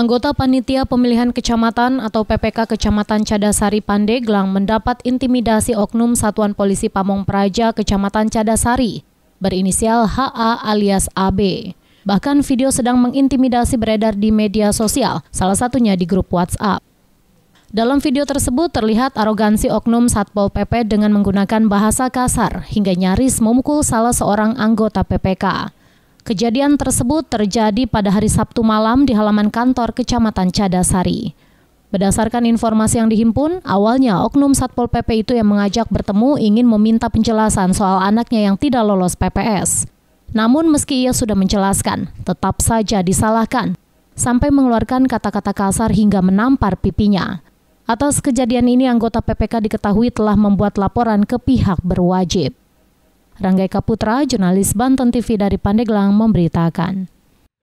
Anggota Panitia Pemilihan Kecamatan atau PPK Kecamatan Cadasari Pandeglang mendapat intimidasi oknum Satuan Polisi Pamong Praja Kecamatan Cadasari berinisial HA alias AB. Bahkan video sedang mengintimidasi beredar di media sosial, salah satunya di grup WhatsApp. Dalam video tersebut terlihat arogansi oknum Satpol PP dengan menggunakan bahasa kasar hingga nyaris memukul salah seorang anggota PPK. Kejadian tersebut terjadi pada hari Sabtu malam di halaman kantor Kecamatan Cadasari. Berdasarkan informasi yang dihimpun, awalnya Oknum Satpol PP itu yang mengajak bertemu ingin meminta penjelasan soal anaknya yang tidak lolos PPS. Namun meski ia sudah menjelaskan, tetap saja disalahkan, sampai mengeluarkan kata-kata kasar hingga menampar pipinya. Atas kejadian ini, anggota PPK diketahui telah membuat laporan ke pihak berwajib. Ranggai Kaputra, jurnalis Banten TV dari Pandeglang, memberitakan.